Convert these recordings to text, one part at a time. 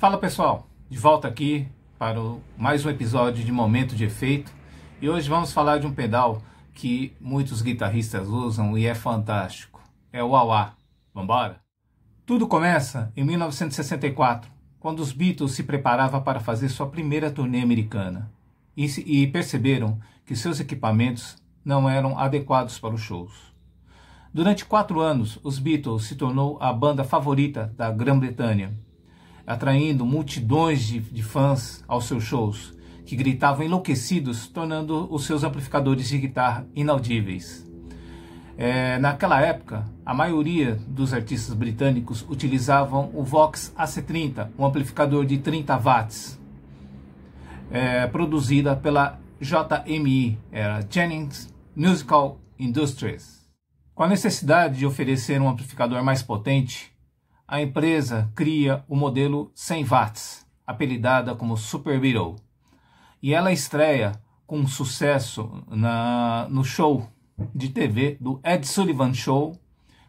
Fala pessoal, de volta aqui para o, mais um episódio de Momento de Efeito e hoje vamos falar de um pedal que muitos guitarristas usam e é fantástico, é o Wah. Vambora? Tudo começa em 1964, quando os Beatles se preparavam para fazer sua primeira turnê americana e, e perceberam que seus equipamentos não eram adequados para os shows. Durante quatro anos, os Beatles se tornou a banda favorita da Grã-Bretanha atraindo multidões de, de fãs aos seus shows, que gritavam enlouquecidos, tornando os seus amplificadores de guitarra inaudíveis. É, naquela época, a maioria dos artistas britânicos utilizavam o Vox AC30, um amplificador de 30 watts, é, produzida pela JMI, era Jennings Musical Industries. Com a necessidade de oferecer um amplificador mais potente, a empresa cria o modelo 100 watts, apelidada como Super Beetle, e ela estreia com sucesso na, no show de TV do Ed Sullivan Show,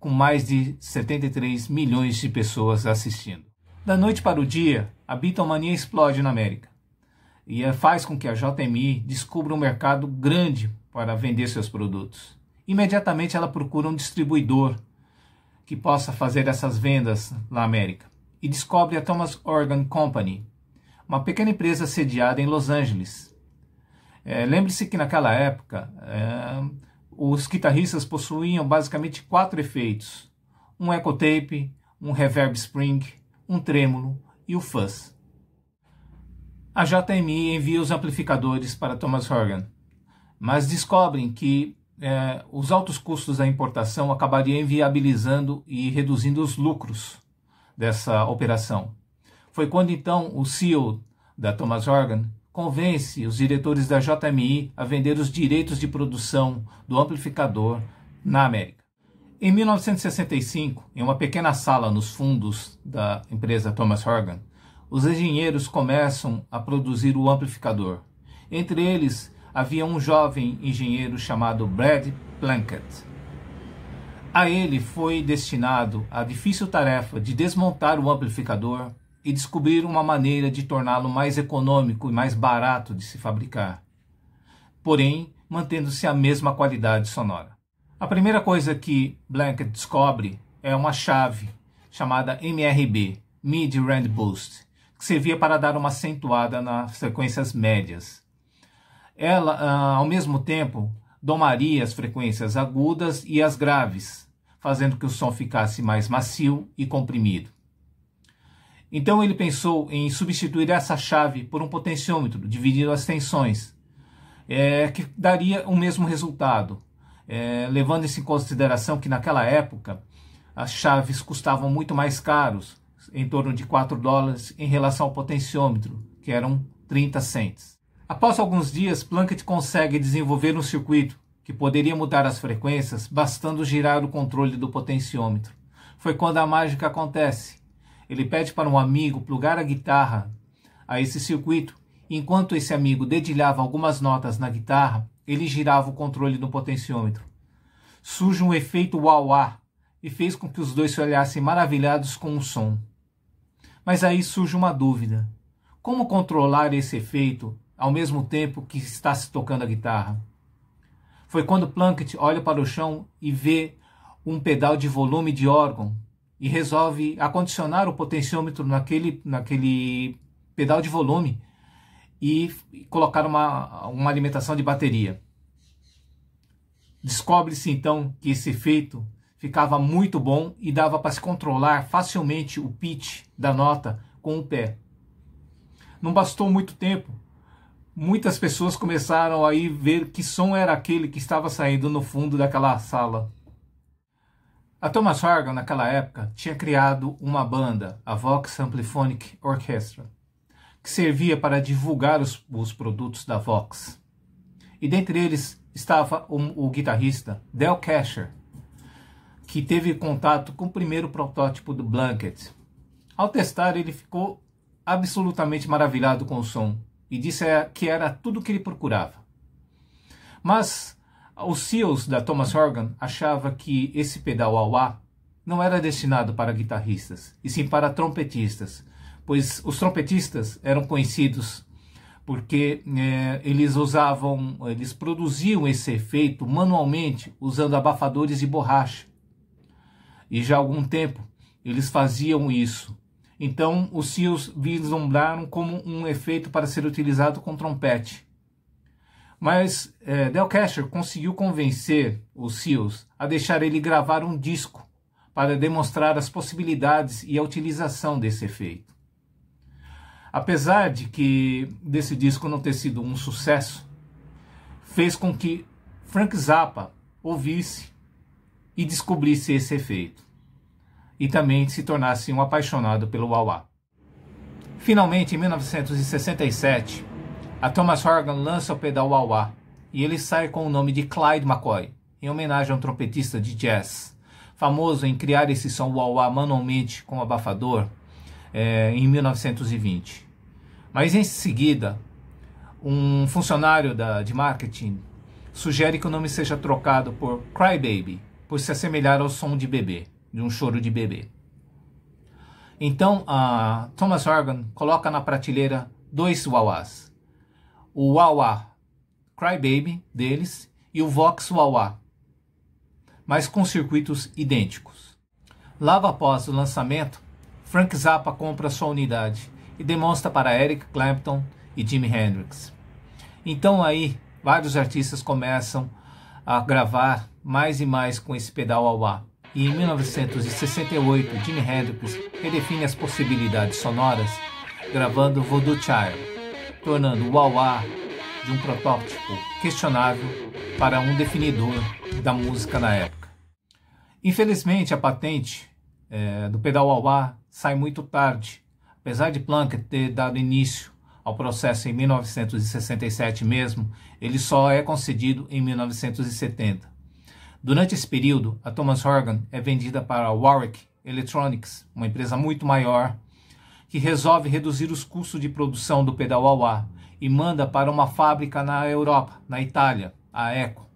com mais de 73 milhões de pessoas assistindo. Da noite para o dia, a bitomania explode na América e é, faz com que a JMI descubra um mercado grande para vender seus produtos. Imediatamente ela procura um distribuidor que possa fazer essas vendas na América e descobre a Thomas Organ Company, uma pequena empresa sediada em Los Angeles. É, Lembre-se que naquela época é, os guitarristas possuíam basicamente quatro efeitos: um echo tape, um reverb spring, um trêmulo e o fuzz. A JMI envia os amplificadores para Thomas Organ, mas descobrem que é, os altos custos da importação acabariam inviabilizando e reduzindo os lucros dessa operação. Foi quando então o CEO da Thomas Horgan convence os diretores da JMI a vender os direitos de produção do amplificador na América. Em 1965, em uma pequena sala nos fundos da empresa Thomas Horgan, os engenheiros começam a produzir o amplificador. Entre eles havia um jovem engenheiro chamado Brad Plunkett. A ele foi destinado a difícil tarefa de desmontar o amplificador e descobrir uma maneira de torná-lo mais econômico e mais barato de se fabricar, porém mantendo-se a mesma qualidade sonora. A primeira coisa que Blanket descobre é uma chave chamada MRB, Mid Rand Boost, que servia para dar uma acentuada nas frequências médias. Ela, ah, ao mesmo tempo, domaria as frequências agudas e as graves, fazendo que o som ficasse mais macio e comprimido. Então ele pensou em substituir essa chave por um potenciômetro, dividindo as tensões, é, que daria o mesmo resultado, é, levando em consideração que naquela época as chaves custavam muito mais caros, em torno de 4 dólares, em relação ao potenciômetro, que eram 30 cents. Após alguns dias, Plunkett consegue desenvolver um circuito que poderia mudar as frequências bastando girar o controle do potenciômetro. Foi quando a mágica acontece. Ele pede para um amigo plugar a guitarra a esse circuito. Enquanto esse amigo dedilhava algumas notas na guitarra, ele girava o controle do potenciômetro. Surge um efeito uauá e fez com que os dois se olhassem maravilhados com o som. Mas aí surge uma dúvida: como controlar esse efeito ao mesmo tempo que está se tocando a guitarra. Foi quando Plunkett olha para o chão e vê um pedal de volume de órgão e resolve acondicionar o potenciômetro naquele, naquele pedal de volume e colocar uma, uma alimentação de bateria. Descobre-se então que esse efeito ficava muito bom e dava para se controlar facilmente o pitch da nota com o pé. Não bastou muito tempo muitas pessoas começaram a ver que som era aquele que estava saindo no fundo daquela sala. A Thomas Hargan, naquela época, tinha criado uma banda, a Vox Ampliphonic Orchestra, que servia para divulgar os, os produtos da Vox. E dentre eles estava o, o guitarrista Del Casher, que teve contato com o primeiro protótipo do Blanket. Ao testar, ele ficou absolutamente maravilhado com o som e disse que era tudo o que ele procurava. Mas os CEOs da Thomas Horgan achava que esse pedal AUA não era destinado para guitarristas, e sim para trompetistas, pois os trompetistas eram conhecidos porque é, eles usavam, eles produziam esse efeito manualmente usando abafadores de borracha. E já há algum tempo eles faziam isso então, os Sills vislumbraram como um efeito para ser utilizado com trompete. Mas é, Del Casher conseguiu convencer os Sills a deixar ele gravar um disco para demonstrar as possibilidades e a utilização desse efeito. Apesar de que desse disco não ter sido um sucesso, fez com que Frank Zappa ouvisse e descobrisse esse efeito e também se tornasse um apaixonado pelo Wawa. Finalmente, em 1967, a Thomas Horgan lança o pedal Wawa e ele sai com o nome de Clyde McCoy, em homenagem a um trompetista de jazz, famoso em criar esse som Wawa manualmente com abafador é, em 1920. Mas em seguida, um funcionário da, de marketing sugere que o nome seja trocado por Crybaby, por se assemelhar ao som de bebê de um choro de bebê. Então, Thomas Organ coloca na prateleira dois Wawás. O Wawa Cry Baby deles e o Vox Wawa, mas com circuitos idênticos. Logo após o lançamento, Frank Zappa compra sua unidade e demonstra para Eric Clapton e Jimi Hendrix. Então aí, vários artistas começam a gravar mais e mais com esse pedal wah e em 1968 Jimi Hendrix redefine as possibilidades sonoras gravando Voodoo Child, tornando o Wah de um protótipo questionável para um definidor da música na época. Infelizmente, a patente é, do pedal Wah sai muito tarde, apesar de Plunkett ter dado início ao processo em 1967 mesmo, ele só é concedido em 1970. Durante esse período, a Thomas Horgan é vendida para a Warwick Electronics, uma empresa muito maior, que resolve reduzir os custos de produção do pedal ar e manda para uma fábrica na Europa, na Itália, a Eco.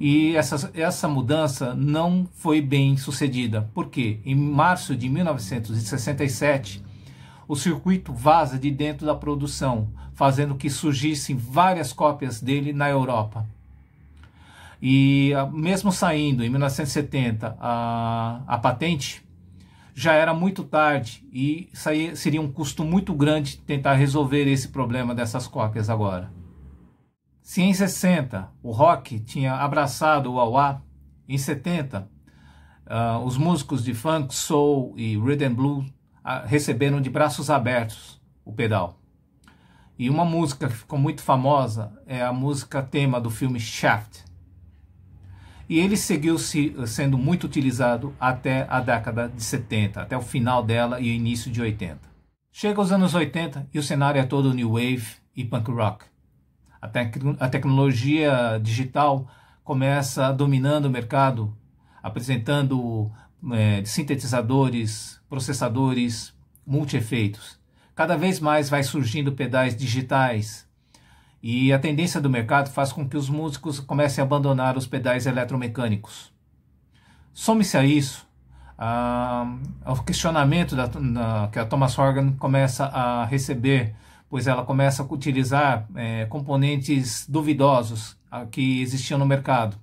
E essa, essa mudança não foi bem sucedida, porque em março de 1967 o circuito vaza de dentro da produção, fazendo que surgissem várias cópias dele na Europa. E ah, mesmo saindo em 1970 a, a patente, já era muito tarde e sair, seria um custo muito grande tentar resolver esse problema dessas cópias agora. Se em 60 o rock tinha abraçado o wah em 70 uh, ah, os músicos de funk, soul e rhythm blues ah, receberam de braços abertos o pedal. E uma música que ficou muito famosa é a música tema do filme Shaft e ele seguiu -se eh, sendo muito utilizado até a década de 70, até o final dela e o início de 80. Chega os anos 80 e o cenário é todo new wave e punk rock. A, tec a tecnologia digital começa dominando o mercado, apresentando é, sintetizadores, processadores, multi-efeitos. Cada vez mais vai surgindo pedais digitais, e a tendência do mercado faz com que os músicos comecem a abandonar os pedais eletromecânicos. Some-se a isso ah, o questionamento da, na, que a Thomas Horgan começa a receber, pois ela começa a utilizar é, componentes duvidosos a, que existiam no mercado.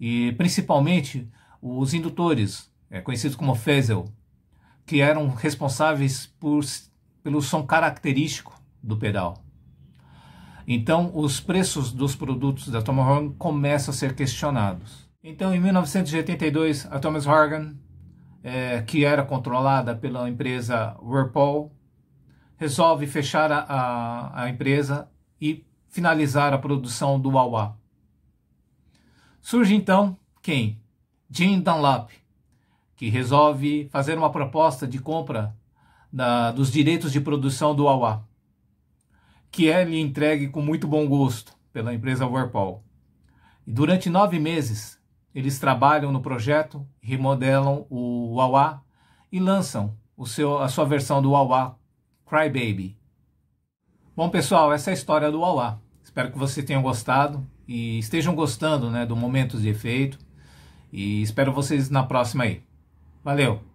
E principalmente os indutores, é, conhecidos como Fezel, que eram responsáveis por, pelo som característico do pedal. Então, os preços dos produtos da Thomas Horgan começam a ser questionados. Então, em 1982, a Thomas Horgan, é, que era controlada pela empresa Whirlpool, resolve fechar a, a, a empresa e finalizar a produção do Wawa. Surge então quem? Jim Dunlap, que resolve fazer uma proposta de compra da, dos direitos de produção do Wawa que é lhe entregue com muito bom gosto pela empresa Warpol. E durante nove meses, eles trabalham no projeto, remodelam o Wawa e lançam o seu, a sua versão do Wawa Crybaby. Bom, pessoal, essa é a história do Wawa. Espero que vocês tenham gostado e estejam gostando né, do Momentos de Efeito. E espero vocês na próxima aí. Valeu!